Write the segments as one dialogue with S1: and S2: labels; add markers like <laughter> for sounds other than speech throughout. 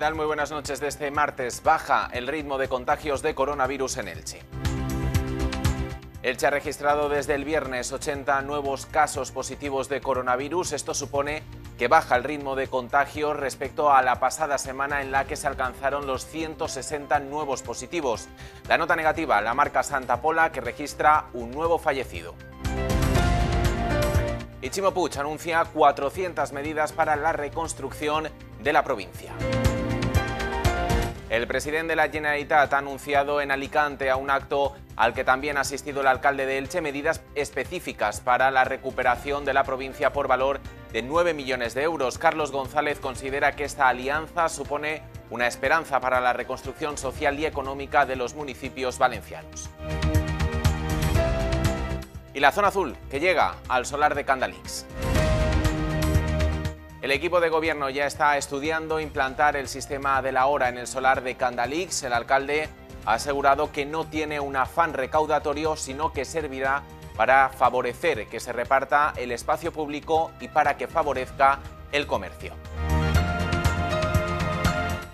S1: Muy buenas noches. Desde este martes baja el ritmo de contagios de coronavirus en Elche. Elche ha registrado desde el viernes 80 nuevos casos positivos de coronavirus. Esto supone que baja el ritmo de contagio respecto a la pasada semana en la que se alcanzaron los 160 nuevos positivos. La nota negativa, la marca Santa Pola, que registra un nuevo fallecido. Y anuncia 400 medidas para la reconstrucción de la provincia. El presidente de la Generalitat ha anunciado en Alicante a un acto al que también ha asistido el alcalde de Elche medidas específicas para la recuperación de la provincia por valor de 9 millones de euros. Carlos González considera que esta alianza supone una esperanza para la reconstrucción social y económica de los municipios valencianos. Y la zona azul, que llega al solar de Candalix. El equipo de gobierno ya está estudiando implantar el sistema de la hora en el solar de Candalix. El alcalde ha asegurado que no tiene un afán recaudatorio, sino que servirá para favorecer que se reparta el espacio público y para que favorezca el comercio.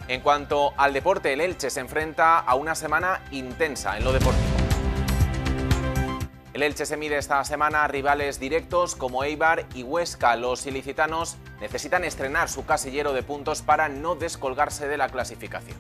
S1: En cuanto al deporte, el Elche se enfrenta a una semana intensa en lo deportivo. El Elche se mide esta semana a rivales directos como Eibar y Huesca. Los ilicitanos necesitan estrenar su casillero de puntos para no descolgarse de la clasificación.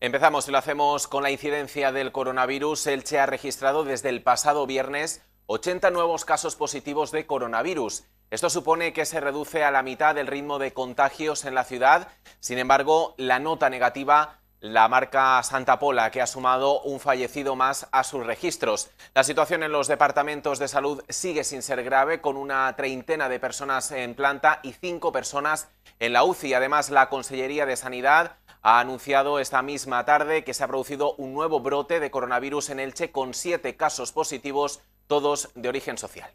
S1: Empezamos y lo hacemos con la incidencia del coronavirus. Elche ha registrado desde el pasado viernes 80 nuevos casos positivos de coronavirus. Esto supone que se reduce a la mitad el ritmo de contagios en la ciudad. Sin embargo, la nota negativa la marca Santa Pola, que ha sumado un fallecido más a sus registros. La situación en los departamentos de salud sigue sin ser grave, con una treintena de personas en planta y cinco personas en la UCI. Además, la Consellería de Sanidad ha anunciado esta misma tarde que se ha producido un nuevo brote de coronavirus en Elche con siete casos positivos, todos de origen social.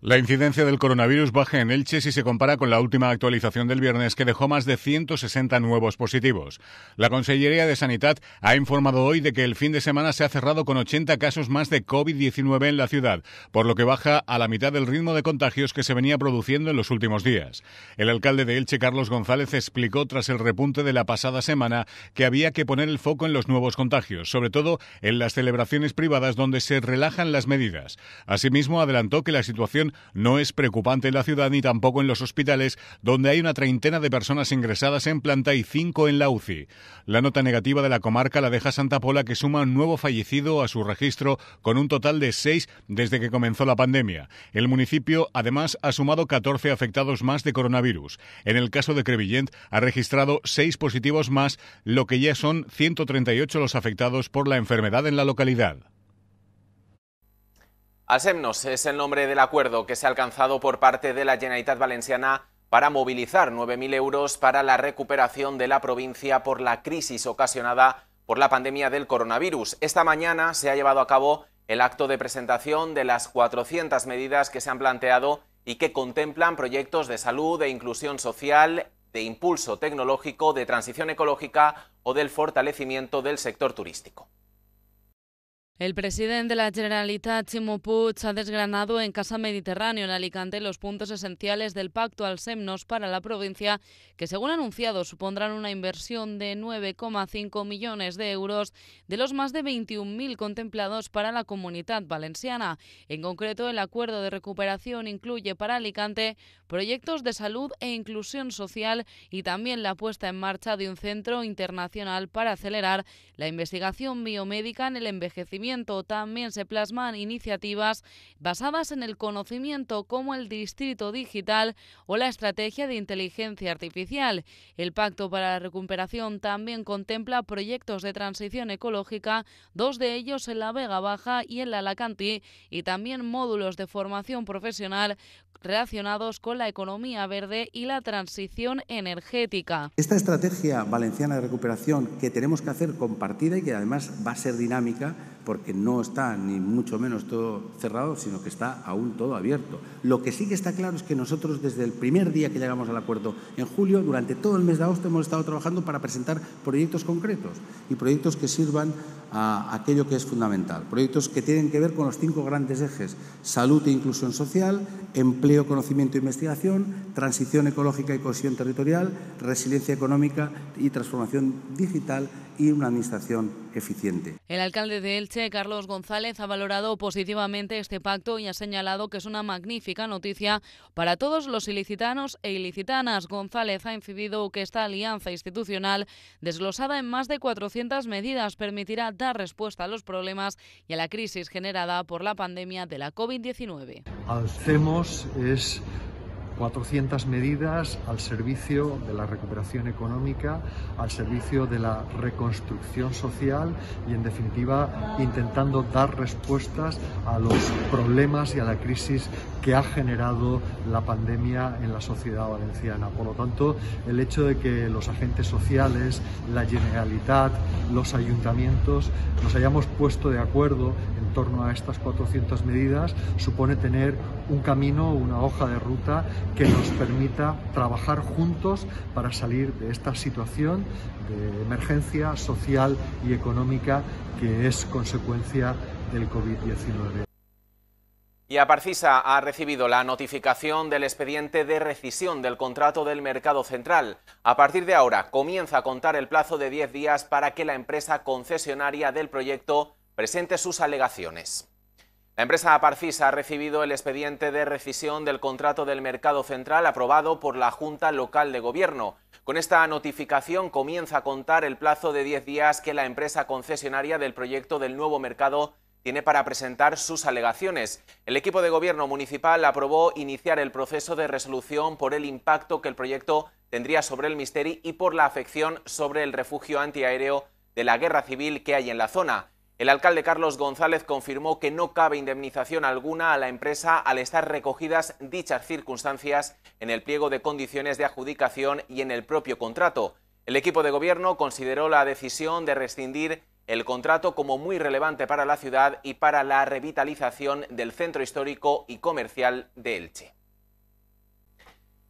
S2: La incidencia del coronavirus baja en Elche si se compara con la última actualización del viernes que dejó más de 160 nuevos positivos. La Consellería de Sanidad ha informado hoy de que el fin de semana se ha cerrado con 80 casos más de COVID-19 en la ciudad, por lo que baja a la mitad del ritmo de contagios que se venía produciendo en los últimos días. El alcalde de Elche, Carlos González, explicó tras el repunte de la pasada semana que había que poner el foco en los nuevos contagios, sobre todo en las celebraciones privadas donde se relajan las medidas. Asimismo, adelantó que la situación no es preocupante en la ciudad ni tampoco en los hospitales, donde hay una treintena de personas ingresadas en planta y cinco en la UCI. La nota negativa de la comarca la deja Santa Pola, que suma un nuevo fallecido a su registro, con un total de seis desde que comenzó la pandemia. El municipio, además, ha sumado 14 afectados más de coronavirus. En el caso de Crevillent, ha registrado seis positivos más, lo que ya son 138 los afectados por la enfermedad en la localidad.
S1: ASEMNOS es el nombre del acuerdo que se ha alcanzado por parte de la Generalitat Valenciana para movilizar 9.000 euros para la recuperación de la provincia por la crisis ocasionada por la pandemia del coronavirus. Esta mañana se ha llevado a cabo el acto de presentación de las 400 medidas que se han planteado y que contemplan proyectos de salud, de inclusión social, de impulso tecnológico, de transición ecológica o del fortalecimiento del sector turístico.
S3: El presidente de la Generalitat, Chimo Puig, ha desgranado en Casa Mediterráneo, en Alicante, los puntos esenciales del pacto al SEMNOS para la provincia, que según anunciado supondrán una inversión de 9,5 millones de euros de los más de 21.000 contemplados para la comunidad valenciana. En concreto, el acuerdo de recuperación incluye para Alicante proyectos de salud e inclusión social y también la puesta en marcha de un centro internacional para acelerar la investigación biomédica en el envejecimiento. También se plasman iniciativas basadas en el conocimiento como el distrito digital o la estrategia de inteligencia artificial. El Pacto para la Recuperación también contempla proyectos de transición ecológica, dos de ellos en la Vega Baja y en la Alacantí, y también módulos de formación profesional relacionados con la economía verde y la transición energética.
S4: Esta estrategia
S2: valenciana de recuperación que tenemos que hacer compartida y que además va a ser dinámica porque no está ni mucho menos todo cerrado, sino que está aún todo abierto. Lo que sí que está claro es que nosotros desde el primer día que llegamos al acuerdo en julio, durante todo el mes de agosto hemos estado trabajando para presentar proyectos concretos y proyectos que sirvan a aquello que es fundamental. Proyectos que tienen que ver con los cinco grandes ejes, salud e inclusión social, empleo, conocimiento e investigación, transición ecológica y cohesión territorial, resiliencia económica
S5: y transformación digital y una administración eficiente.
S3: El alcalde de Elche, Carlos González, ha valorado positivamente este pacto y ha señalado que es una magnífica noticia para todos los ilicitanos e ilicitanas. González ha incidido que esta alianza institucional, desglosada en más de 400 medidas, permitirá dar respuesta a los problemas y a la crisis generada por la pandemia de la COVID-19.
S5: Hacemos es 400 medidas al servicio de la recuperación económica, al servicio de la reconstrucción social y en definitiva intentando dar respuestas a los problemas y a la crisis que ha generado la pandemia en la sociedad valenciana. Por lo tanto, el hecho de que los agentes sociales, la Generalitat, los ayuntamientos nos hayamos puesto de acuerdo en torno a estas 400 medidas supone tener un camino, una hoja de ruta que nos permita trabajar juntos para salir de esta situación de emergencia social y económica que es consecuencia del COVID-19.
S1: Y Aparcisa ha recibido la notificación del expediente de rescisión del contrato del Mercado Central. A partir de ahora comienza a contar el plazo de 10 días para que la empresa concesionaria del proyecto presente sus alegaciones. La empresa Aparcisa ha recibido el expediente de rescisión del contrato del mercado central aprobado por la Junta Local de Gobierno. Con esta notificación comienza a contar el plazo de 10 días que la empresa concesionaria del proyecto del nuevo mercado tiene para presentar sus alegaciones. El equipo de gobierno municipal aprobó iniciar el proceso de resolución por el impacto que el proyecto tendría sobre el Misteri y por la afección sobre el refugio antiaéreo de la guerra civil que hay en la zona. El alcalde Carlos González confirmó que no cabe indemnización alguna a la empresa al estar recogidas dichas circunstancias en el pliego de condiciones de adjudicación y en el propio contrato. El equipo de gobierno consideró la decisión de rescindir el contrato como muy relevante para la ciudad y para la revitalización del centro histórico y comercial de Elche.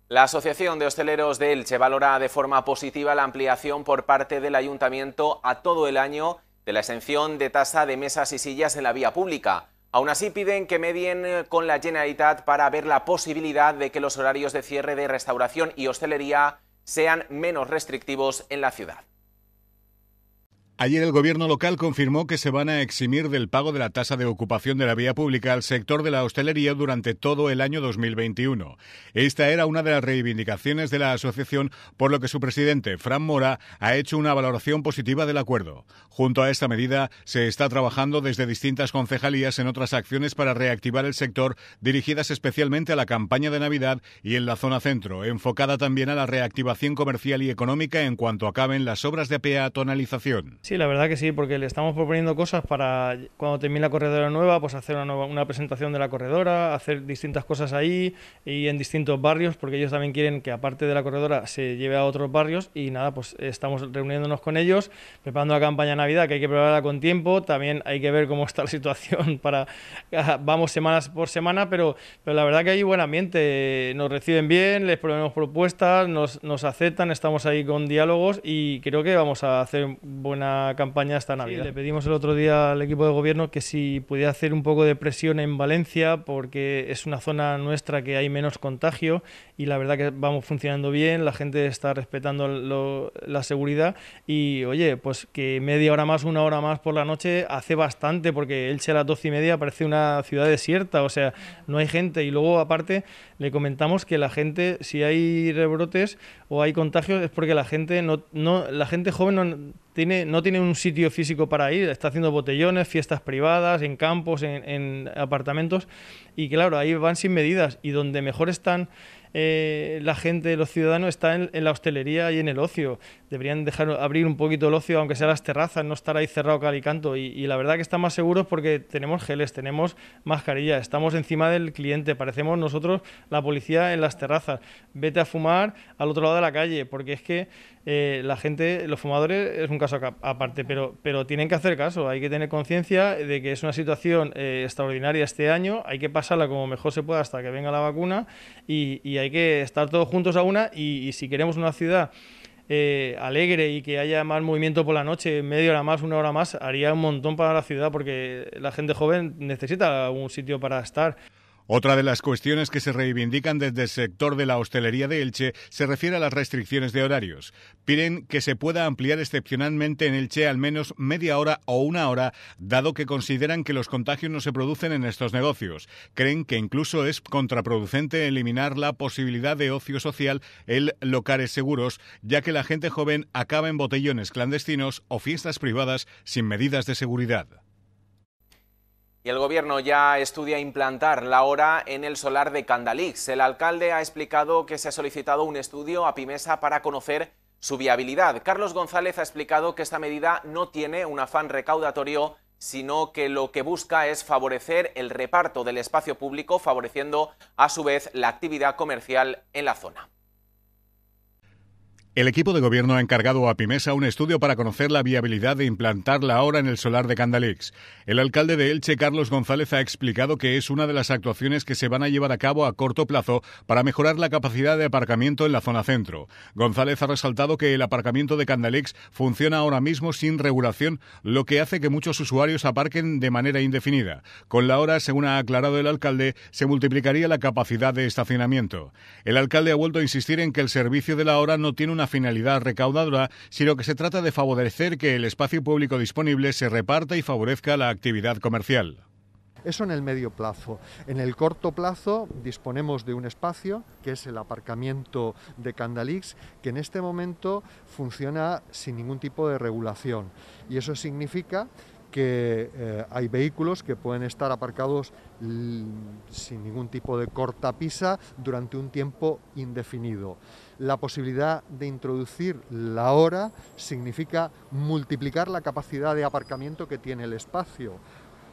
S1: La Asociación de Hosteleros de Elche valora de forma positiva la ampliación por parte del ayuntamiento a todo el año de la exención de tasa de mesas y sillas en la vía pública. Aún así piden que medien eh, con la Generalitat para ver la posibilidad de que los horarios de cierre de restauración y hostelería sean menos restrictivos en la ciudad.
S2: Ayer el gobierno local confirmó que se van a eximir del pago de la tasa de ocupación de la vía pública al sector de la hostelería durante todo el año 2021. Esta era una de las reivindicaciones de la asociación, por lo que su presidente, Fran Mora, ha hecho una valoración positiva del acuerdo. Junto a esta medida, se está trabajando desde distintas concejalías en otras acciones para reactivar el sector, dirigidas especialmente a la campaña de Navidad y en la zona centro, enfocada también a la reactivación comercial y económica en cuanto acaben las obras de peatonalización.
S6: Sí, la verdad que sí, porque le estamos proponiendo cosas para cuando termine la corredora nueva, pues hacer una, presentación de la corredora, hacer distintas cosas ahí y en distintos barrios, porque ellos también quieren que aparte de la corredora se lleve a otros barrios y nada, pues estamos reuniéndonos con ellos, preparando la campaña Navidad, que hay que prepararla con tiempo, también hay que ver cómo está la <laughs> situación para, ah, vamos semanas por semana, pero, pero la verdad que hay buen ambiente, nos reciben bien, les proponemos propuestas, nos, nos aceptan, estamos ahí con diálogos y creo que vamos a hacer buena campaña hasta Navidad. Sí, le pedimos el otro día al equipo de gobierno que si pudiera hacer un poco de presión en Valencia, porque es una zona nuestra que hay menos contagio y la verdad que vamos funcionando bien, la gente está respetando la seguridad y oye, pues que media hora más, una hora más por la noche hace bastante, porque Elche a las doce y media parece una ciudad desierta, o sea, no hay gente y luego aparte le comentamos que la gente, si hay rebrotes o hay contagios, es porque la gente no, no la gente joven no no tiene un sitio físico para ir, está haciendo botellones, fiestas privadas, en campos, en, apartamentos, y claro, ahí van sin medidas, y donde mejor están eh, la gente, los ciudadanos, está en, la hostelería y en el ocio. Deberían dejar abrir un poquito el ocio, aunque sea las terrazas, no estar ahí cerrado cal y canto. Y, y la verdad que están más seguros porque tenemos geles, tenemos mascarillas, estamos encima del cliente, parecemos nosotros la policía en las terrazas. Vete a fumar al otro lado de la calle, porque es que eh, la gente, los fumadores, es un caso aparte, pero, pero tienen que hacer caso, hay que tener conciencia de que es una situación eh, extraordinaria este año, hay que pasarla como mejor se pueda hasta que venga la vacuna y, y hay que estar todos juntos a una y, si queremos una ciudad... Eh, alegre y que haya más movimiento por la noche, media hora más, una hora más, haría un montón para la ciudad porque la gente joven necesita un sitio para estar.
S2: Otra de las cuestiones que se reivindican desde el sector de la hostelería de Elche se refiere a las restricciones de horarios. Piden que se pueda ampliar excepcionalmente en Elche al menos media hora o una hora, dado que consideran que los contagios no se producen en estos negocios. Creen que incluso es contraproducente eliminar la posibilidad de ocio social en locales seguros, ya que la gente joven acaba en botellones clandestinos o fiestas privadas sin medidas de seguridad
S1: el gobierno ya estudia implantar la hora en el solar de Candalix. El alcalde ha explicado que se ha solicitado un estudio a Pimesa para conocer su viabilidad. Carlos González ha explicado que esta medida no tiene un afán recaudatorio, sino que lo que busca es favorecer el reparto del espacio público, favoreciendo a su vez la actividad comercial en la zona.
S2: El equipo de gobierno ha encargado a Pimesa un estudio para conocer la viabilidad de implantar la hora en el solar de Candalix. El alcalde de Elche, Carlos González, ha explicado que es una de las actuaciones que se van a llevar a cabo a corto plazo para mejorar la capacidad de aparcamiento en la zona centro. González ha resaltado que el aparcamiento de Candalix funciona ahora mismo sin regulación, lo que hace que muchos usuarios aparquen de manera indefinida. Con la hora, según ha aclarado el alcalde, se multiplicaría la capacidad de estacionamiento. El alcalde ha vuelto a insistir en que el servicio de la hora no tiene una finalidad recaudadora, sino que se trata de favorecer que el espacio público disponible se reparta y favorezca la actividad comercial.
S5: Eso en el medio plazo. En el corto plazo disponemos de un espacio, que es el aparcamiento de Candalix, que en este momento funciona sin ningún tipo de regulación. Y eso significa que eh, hay vehículos que pueden estar aparcados sin ningún tipo de cortapisa durante un tiempo indefinido la posibilidad de introducir la hora significa multiplicar la capacidad de aparcamiento que tiene el espacio,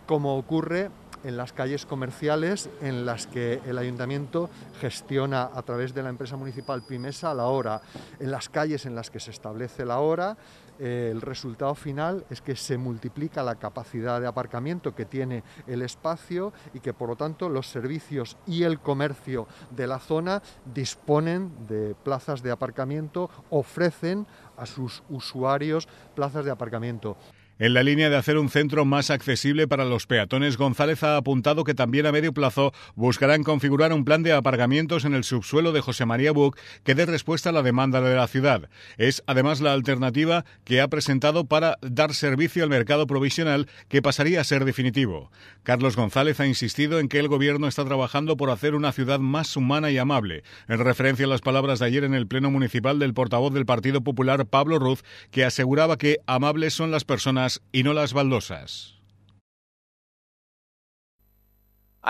S5: como ocurre en las calles comerciales en las que el ayuntamiento gestiona a través de la empresa municipal Pimesa la hora, en las calles en las que se establece la hora, eh, el resultado final es que se multiplica la capacidad de aparcamiento que tiene el espacio y que por lo tanto los servicios y el comercio de la zona disponen de plazas de aparcamiento, ofrecen a sus usuarios plazas de aparcamiento.
S2: En la línea de hacer un centro más
S5: accesible para
S2: los peatones, González ha apuntado que también a medio plazo buscarán configurar un plan de aparcamientos en el subsuelo de José María Buc que dé respuesta a la demanda de la ciudad. Es además la alternativa que ha presentado para dar servicio al mercado provisional que pasaría a ser definitivo. Carlos González ha insistido en que el gobierno está trabajando por hacer una ciudad más humana y amable, en referencia a las palabras de ayer en el Pleno Municipal del portavoz del Partido Popular, Pablo Ruz, que aseguraba que amables son las personas y no las baldosas.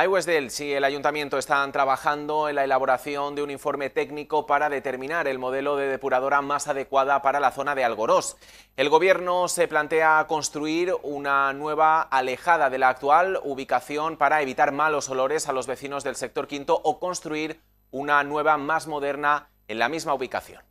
S1: Westdale, pues, sí, el Ayuntamiento están trabajando en la elaboración de un informe técnico para determinar el modelo de depuradora más adecuada para la zona de Algorós. El Gobierno se plantea construir una nueva alejada de la actual ubicación para evitar malos olores a los vecinos del sector quinto o construir una nueva más moderna en la misma ubicación.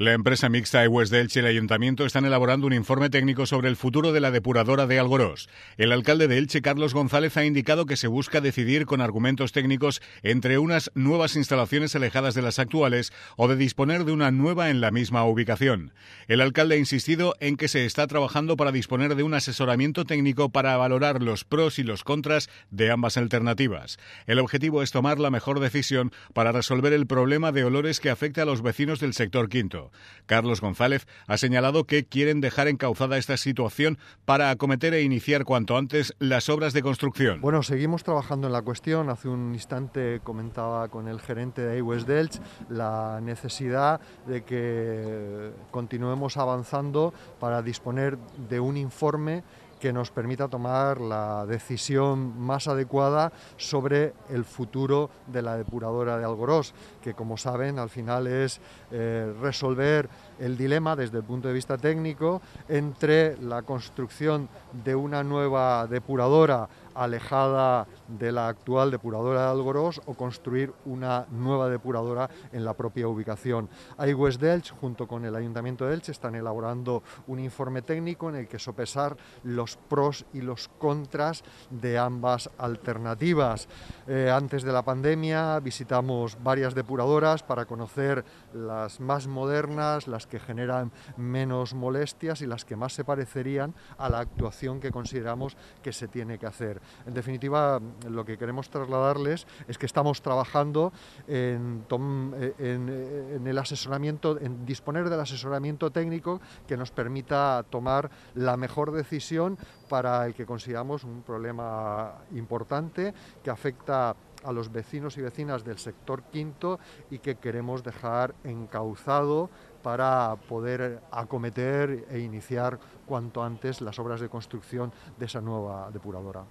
S2: La empresa mixta Aguas de Elche y el Ayuntamiento están elaborando un informe técnico sobre el futuro de la depuradora de Algorós. El alcalde de Elche, Carlos González, ha indicado que se busca decidir con argumentos técnicos entre unas nuevas instalaciones alejadas de las actuales o de disponer de una nueva en la misma ubicación. El alcalde ha insistido en que se está trabajando para disponer de un asesoramiento técnico para valorar los pros y los contras de ambas alternativas. El objetivo es tomar la mejor decisión para resolver el problema de olores que afecta a los vecinos del sector quinto. Carlos González ha señalado que quieren dejar encauzada esta situación para acometer e
S5: iniciar cuanto antes las obras de construcción. Bueno, seguimos trabajando en la cuestión. Hace un instante comentaba con el gerente de AWS Delch la necesidad de que continuemos avanzando para disponer de un informe que nos permita tomar la decisión más adecuada sobre el futuro de la depuradora de Algorós, que como saben al final es eh, resolver el dilema desde el punto de vista técnico entre la construcción de una nueva depuradora alejada de la actual depuradora de Algorós o construir una nueva depuradora en la propia ubicación. hay de junto con el Ayuntamiento de Elche, están elaborando un informe técnico en el que sopesar los pros y los contras de ambas alternativas. Eh, antes de la pandemia visitamos varias depuradoras para conocer las más modernas, las que generan menos molestias y las que más se parecerían a la actuación que consideramos que se tiene que hacer. En definitiva, lo que queremos trasladarles es que estamos trabajando eh, eh, en, el asesoramiento, en disponer del asesoramiento técnico que nos permita tomar la mejor decisión para el que consideramos un problema importante que afecta a los vecinos y vecinas del sector quinto y que queremos dejar encauzado para poder acometer e iniciar cuanto antes las obras de construcción de esa nueva depuradora.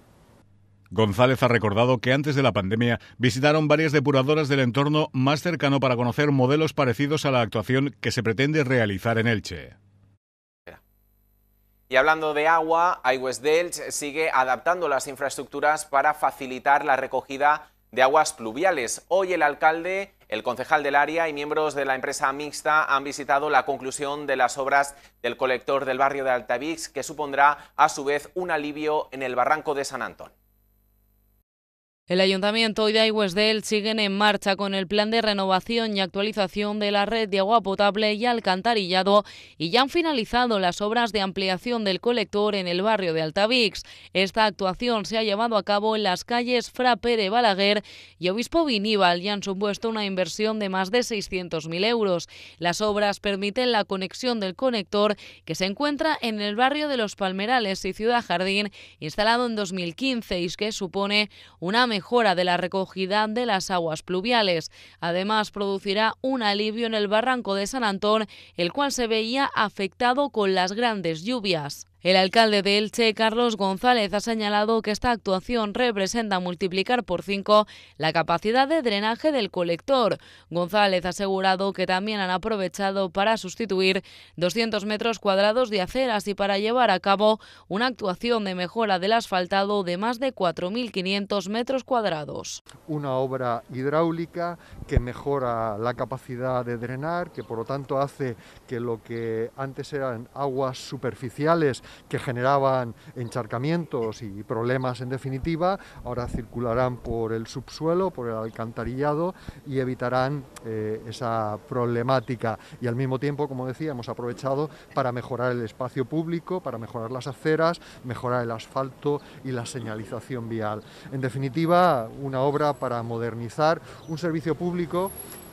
S2: González ha recordado que antes de la pandemia visitaron varias depuradoras del entorno más cercano para conocer modelos parecidos a la actuación que se pretende realizar en Elche.
S1: Y hablando de agua, iWest delche sigue adaptando las infraestructuras para facilitar la recogida de aguas pluviales. Hoy el alcalde, el concejal del área y miembros de la empresa mixta han visitado la conclusión de las obras del colector del barrio de Altavix, que supondrá a su vez un alivio en el barranco de San Antón.
S3: El Ayuntamiento y de siguen en marcha con el plan de renovación y actualización de la red de agua potable y alcantarillado y ya han finalizado las obras de ampliación del colector en el barrio de Altavix. Esta actuación se ha llevado a cabo en las calles Fra Balaguer y Obispo Viníbal y han supuesto una inversión de más de 600.000 euros. Las obras permiten la conexión del conector que se encuentra en el barrio de Los Palmerales y Ciudad Jardín, instalado en 2015 y que supone una mejora de la recogida de las aguas pluviales. Además, producirá un alivio en el barranco de San Antón, el cual se veía afectado con las grandes lluvias. El alcalde de Elche, Carlos González, ha señalado que esta actuación representa multiplicar por cinco la capacidad de drenaje del colector. González ha asegurado que también han aprovechado para sustituir 200 metros cuadrados de aceras y para llevar a cabo una actuación de mejora del asfaltado de más de 4.500 metros cuadrados.
S5: Una obra hidráulica que mejora la capacidad de drenar, que por lo tanto hace que lo que antes eran aguas superficiales que generaban encharcamientos y problemas en definitiva, ahora circularán por el subsuelo, por el alcantarillado y evitarán eh, esa problemática. Y al mismo tiempo, como decía, hemos aprovechado para mejorar el espacio público, para mejorar las aceras, mejorar el asfalto y la señalización vial. En definitiva, una obra para modernizar un servicio público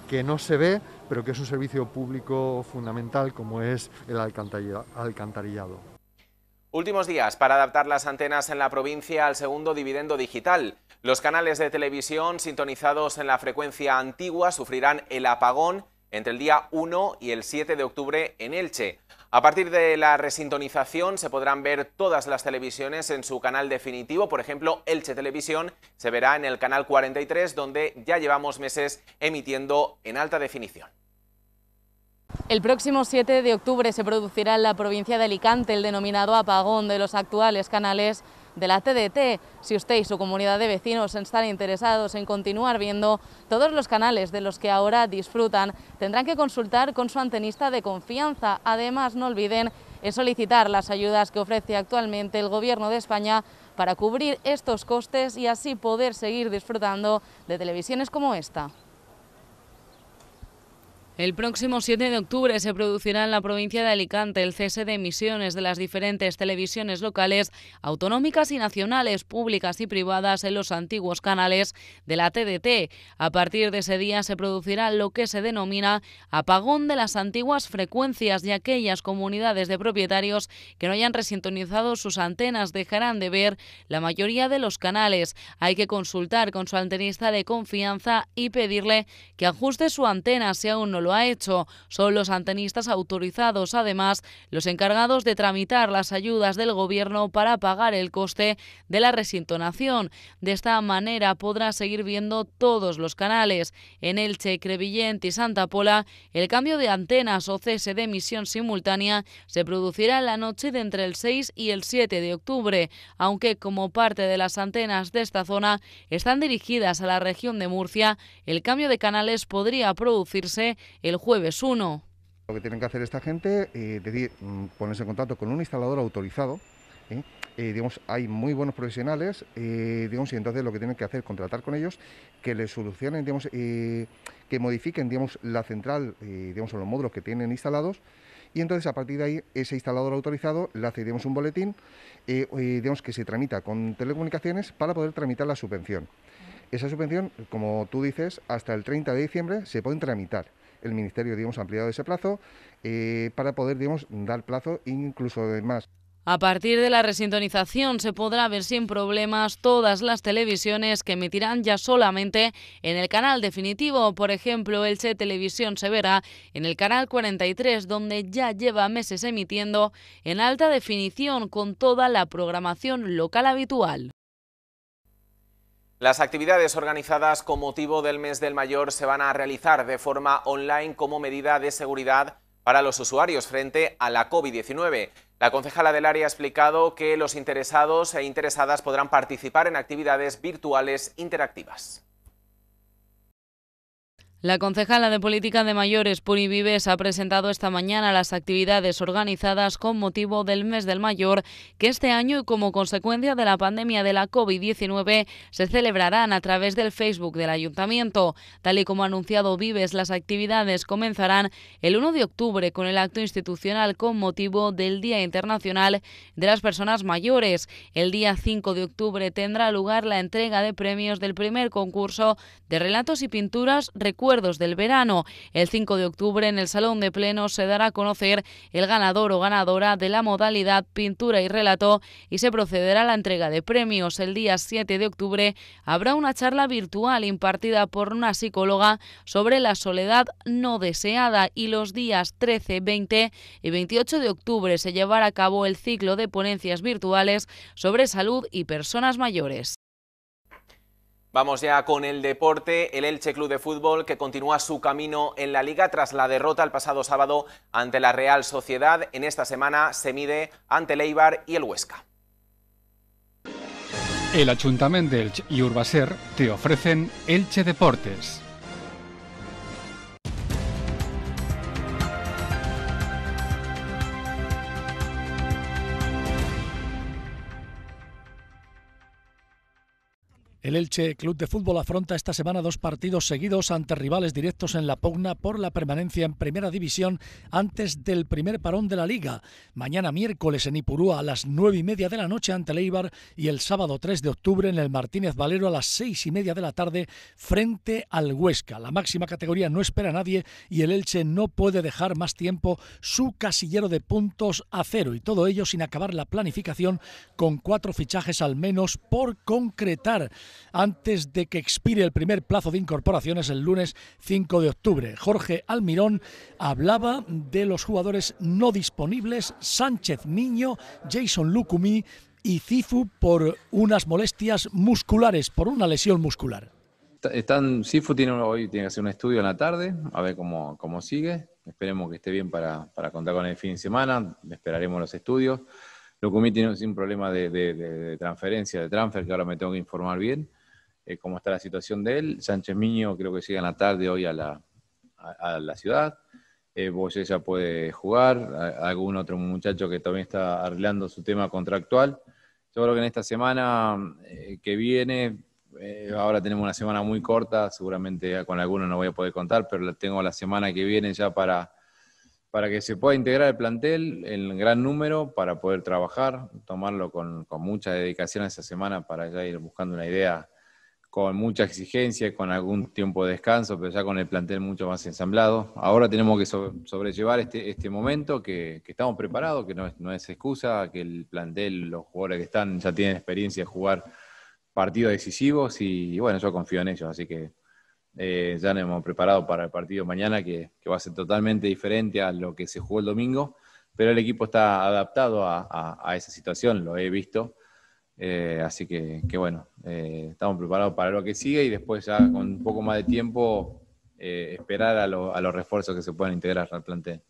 S5: que no se ve, pero que es un servicio público fundamental como es el alcantarillado.
S1: Últimos días para adaptar las antenas en la provincia al segundo dividendo digital. Los canales de televisión sintonizados en la frecuencia antigua sufrirán el apagón entre el día 1 y el 7 de octubre en Elche. A partir de la resintonización se podrán ver todas las televisiones en su canal definitivo, por ejemplo, Elche Televisión se verá en el canal 43 donde ya llevamos meses emitiendo en alta definición.
S3: El próximo 7 de octubre se producirá en la provincia de Alicante el denominado apagón de los actuales canales de la TDT. Si usted y su comunidad de vecinos están interesados en continuar viendo todos los canales de los que ahora disfrutan, tendrán que consultar con su antenista de confianza. Además, no olviden solicitar las ayudas que ofrece actualmente el Gobierno de España para cubrir estos costes y así poder seguir disfrutando de televisiones como esta. El próximo 7 de octubre se producirá en la provincia de Alicante el cese de emisiones de las diferentes televisiones locales, autonómicas y nacionales, públicas y privadas en los antiguos canales de la TDT. A partir de ese día se producirá lo que se denomina apagón de las antiguas frecuencias y aquellas comunidades de propietarios que no hayan resintonizado sus antenas dejarán de ver la mayoría de los canales. Hay que consultar con su antenista de confianza y pedirle que ajuste su antena si aún no lo ha hecho. Son los antenistas autorizados, además, los encargados de tramitar las ayudas del Gobierno para pagar el coste de la resintonación. De esta manera podrá seguir viendo todos los canales. En Elche, Crevillent y Santa Pola, el cambio de antenas o cese de emisión simultánea se producirá la noche de entre el 6 y el 7 de octubre, aunque como parte de las antenas de esta zona están dirigidas a la región de Murcia, el cambio de canales podría producirse el jueves 1.
S5: Lo que tienen que hacer esta gente es eh, mm, ponerse en contacto con un instalador autorizado. ¿eh? Eh, digamos, hay muy buenos profesionales, digamos, y entonces lo que tienen que hacer es contratar con ellos que les solucionen, digamos, que modifiquen, digamos, la central, digamos, o los módulos que tienen instalados y entonces a partir de ahí ese instalador autorizado le hace un boletín digamos, que se tramita con telecomunicaciones para poder tramitar la subvención. Esa subvención, como tú dices, hasta el 30 de diciembre se pueden tramitar el Ministerio ha ampliado ese plazo eh, para poder digamos, dar plazo incluso de más.
S3: A partir de la resintonización se podrá ver sin problemas todas las televisiones que emitirán ya solamente en el canal definitivo. Por ejemplo, el Che Televisión se verá en el canal 43, donde ya lleva meses emitiendo en alta definición con toda la programación local habitual.
S1: Las actividades organizadas con motivo del mes del mayor se van a realizar de forma online como medida de seguridad para los usuarios frente a la COVID-19. La concejala del área ha explicado que los interesados e interesadas podrán participar en actividades virtuales interactivas.
S3: La concejala de Política de Mayores, Puri Vives, ha presentado esta mañana las actividades organizadas con motivo del mes del mayor, que este año y como consecuencia de la pandemia de la COVID-19 se celebrarán a través del Facebook del Ayuntamiento. Tal y como ha anunciado Vives, las actividades comenzarán el 1 de octubre con el acto institucional con motivo del Día Internacional de las Personas Mayores. El día 5 de octubre tendrá lugar la entrega de premios del primer concurso de relatos y pinturas Recuerdos acuerdos del verano. El 5 de octubre en el Salón de Pleno se dará a conocer el ganador o ganadora de la modalidad pintura y relato y se procederá a la entrega de premios. El día 7 de octubre habrá una charla virtual impartida por una psicóloga sobre la soledad no deseada y los días 13, 20 y 28 de octubre se llevará a cabo el ciclo de ponencias virtuales sobre salud y personas mayores.
S1: Vamos ya con el deporte. El Elche Club de Fútbol que continúa su camino en la liga tras la derrota el pasado sábado ante la Real Sociedad. En esta semana se mide ante el y el Huesca.
S5: El Ayuntamiento Elche y Urbaser te ofrecen Elche Deportes.
S4: El Elche Club de Fútbol afronta esta semana dos partidos seguidos ante rivales directos en la pugna por la permanencia en Primera División antes del primer parón de la Liga. Mañana miércoles en Ipurúa a las nueve y media de la noche ante Leibar y el sábado 3 de octubre en el Martínez Valero a las seis y media de la tarde frente al Huesca. La máxima categoría no espera a nadie y el Elche no puede dejar más tiempo su casillero de puntos a cero y todo ello sin acabar la planificación con cuatro fichajes al menos por concretar antes de que expire el primer plazo de incorporaciones el lunes 5 de octubre. Jorge Almirón hablaba de los jugadores no disponibles Sánchez Niño, Jason Lukumi y Cifu por unas molestias musculares, por una lesión muscular.
S7: Están, Cifu tiene, hoy tiene que hacer un estudio en la tarde, a ver cómo, cómo sigue. Esperemos que esté bien para, para contar con el fin de semana. Esperaremos los estudios. Lucumí tiene un problema de, transferencia, de transfer, que ahora me tengo que informar bien eh, cómo está la situación de él. Sánchez Miño creo que llega en la tarde hoy a la, ciudad. Eh, ya puede jugar. algún otro muchacho que también está arreglando su tema contractual. Yo creo que en esta semana eh, que viene, eh, ahora tenemos una semana muy corta, seguramente con algunos no voy a poder contar, pero tengo la semana que viene ya para para que se pueda integrar el plantel en gran número, para poder trabajar, tomarlo con, mucha dedicación esa semana para ya ir buscando una idea con mucha exigencia, con algún tiempo de descanso, pero ya con el plantel mucho más ensamblado. Ahora tenemos que sobrellevar este, este momento, que, estamos preparados, que no es, excusa, que el plantel, los jugadores que están ya tienen experiencia de jugar partidos decisivos y bueno, yo confío en ellos, así que eh, ya nos hemos preparado para el partido mañana, que, va a ser totalmente diferente a lo que se jugó el domingo, pero el equipo está adaptado a, esa situación, lo he visto. Eh, así que, bueno, eh, estamos preparados para lo que sigue y después ya con un poco más de tiempo esperar a, los refuerzos que se puedan integrar al plantel.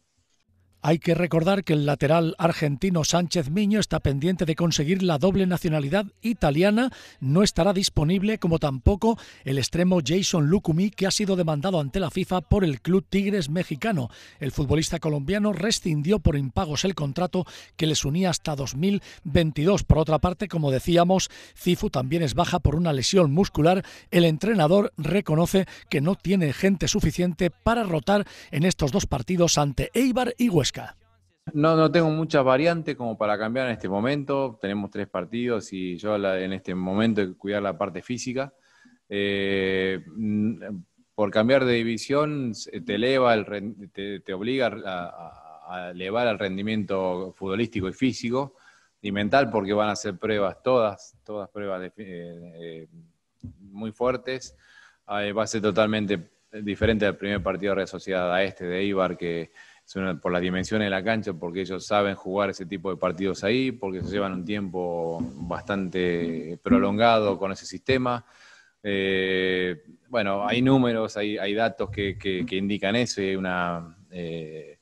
S4: Hay que recordar que el lateral argentino Sánchez Miño está pendiente de conseguir la doble nacionalidad italiana, no estará disponible como tampoco el extremo Jason Lukumi, que ha sido demandado ante la FIFA por el club Tigres mexicano. El futbolista colombiano rescindió por impagos el contrato que les unía hasta 2022. Por otra parte, como decíamos, Cifu también es baja por una lesión muscular. El entrenador reconoce que no tiene gente suficiente para rotar en estos dos partidos ante Eibar y Huesca.
S7: No, no tengo muchas variantes como para cambiar en este momento. Tenemos tres partidos y yo en este momento hay que cuidar la parte física. Eh, mm, por cambiar de división te eleva, te, obliga a, elevar el rendimiento futbolístico y físico y mental porque van a ser pruebas todas, todas pruebas eh, eh, muy fuertes. va a ser totalmente diferente al primer partido de a este de Ibar que por las dimensiones de la cancha, porque ellos saben jugar ese tipo de partidos ahí, porque se llevan un tiempo bastante prolongado con ese sistema. Eh, bueno, hay números, hay, hay datos que, indican eso y hay una... Eh,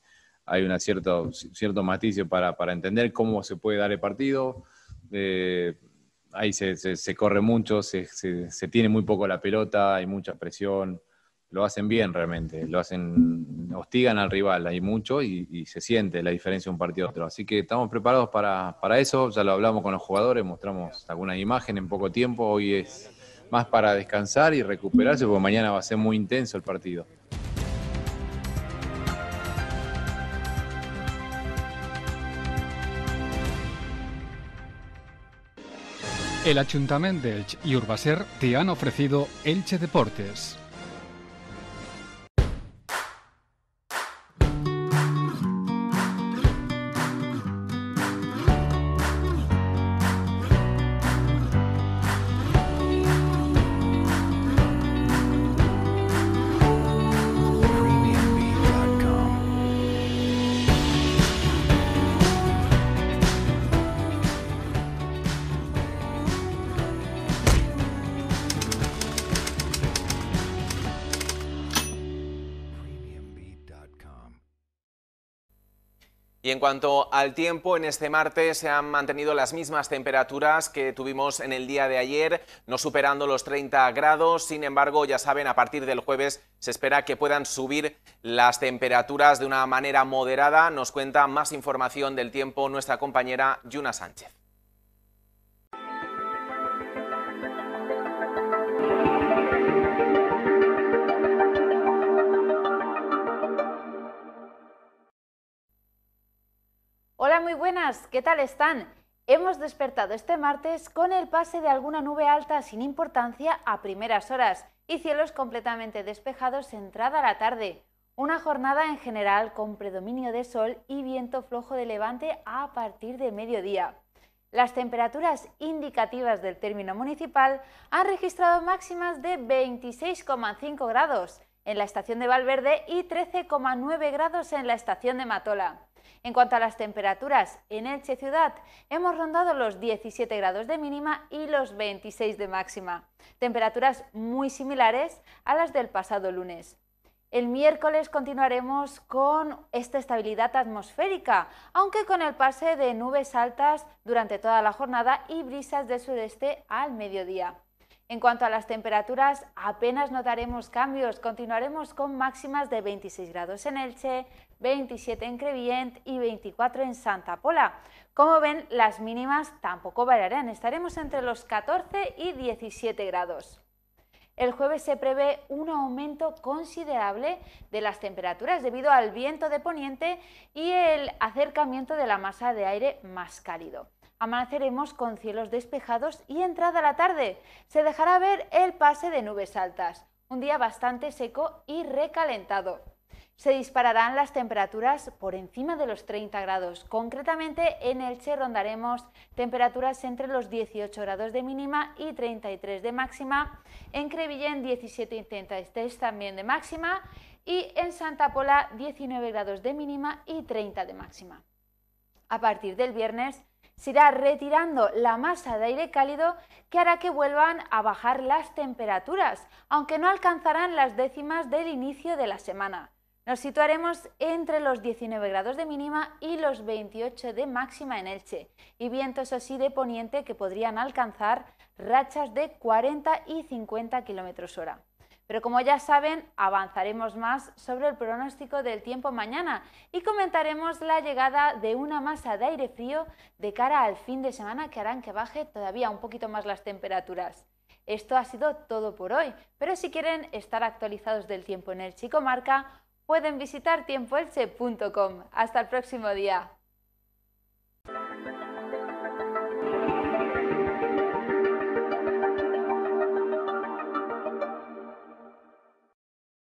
S7: hay un cierto, cierto maticio para, para, entender cómo se puede dar el partido. Eh, ahí se, corre mucho, se, se, tiene muy poco la pelota, hay mucha presión lo hacen bien realmente, lo hacen, hostigan al rival, hay mucho y, se siente la diferencia de un partido a otro. Así que estamos preparados para, eso, ya lo hablamos con los jugadores, mostramos alguna imagen en poco tiempo, hoy es más para descansar y recuperarse, porque mañana va a ser muy intenso el partido.
S5: El Ayuntamiento de Elche y Urbaser te han ofrecido Elche Deportes.
S1: cuanto al tiempo, en este martes se han mantenido las mismas temperaturas que tuvimos en el día de ayer, no superando los 30 grados. Sin embargo, ya saben, a partir del jueves se espera que puedan subir las temperaturas de una manera moderada. Nos cuenta más información del tiempo nuestra compañera Yuna Sánchez.
S8: ¿qué tal están? Hemos despertado este martes con el pase de alguna nube alta sin importancia a primeras horas y cielos completamente despejados entrada a la tarde. Una jornada en general con predominio de sol y viento flojo de levante a partir de mediodía. Las temperaturas indicativas del término municipal han registrado máximas de 26,5 grados en la estación de Valverde y 13,9 grados en la estación de Matola. En cuanto a las temperaturas, en Elche ciudad hemos rondado los 17 grados de mínima y los 26 de máxima, temperaturas muy similares a las del pasado lunes. El miércoles continuaremos con esta estabilidad atmosférica, aunque con el pase de nubes altas durante toda la jornada y brisas del sureste al mediodía. En cuanto a las temperaturas, apenas notaremos cambios. Continuaremos con máximas de 26 grados en Elche, 27 en Crevillent y 24 en Santa Pola. Como ven, las mínimas tampoco variarán. Estaremos entre los 14 y 17 grados. El jueves se prevé un aumento considerable de las temperaturas debido al viento de poniente y el acercamiento de la masa de aire más cálido. Amaneceremos con cielos despejados y entrada la tarde se dejará ver el pase de nubes altas. Un día bastante seco y recalentado. Se dispararán las temperaturas por encima de los 30 grados. Concretamente, en Elche rondaremos temperaturas entre los 18 grados de mínima y 33 de máxima. En Crevillén, 17 y 33 también de máxima. Y en Santa Pola, 19 grados de mínima y 30 de máxima. A partir del viernes, se irá retirando la masa de aire cálido que hará que vuelvan a bajar las temperaturas, aunque no alcanzarán las décimas del inicio de la semana. Nos situaremos entre los 19 grados de mínima y los 28 de máxima en Elche, y vientos así de poniente que podrían alcanzar rachas de 40 y 50 km hora. Pero como ya saben, avanzaremos más sobre el pronóstico del tiempo mañana y comentaremos la llegada de una masa de aire frío de cara al fin de semana que harán que baje todavía un poquito más las temperaturas. Esto ha sido todo por hoy, pero si quieren estar actualizados del tiempo en el Chico Marca, pueden visitar tiempoelche.com. Hasta el próximo día.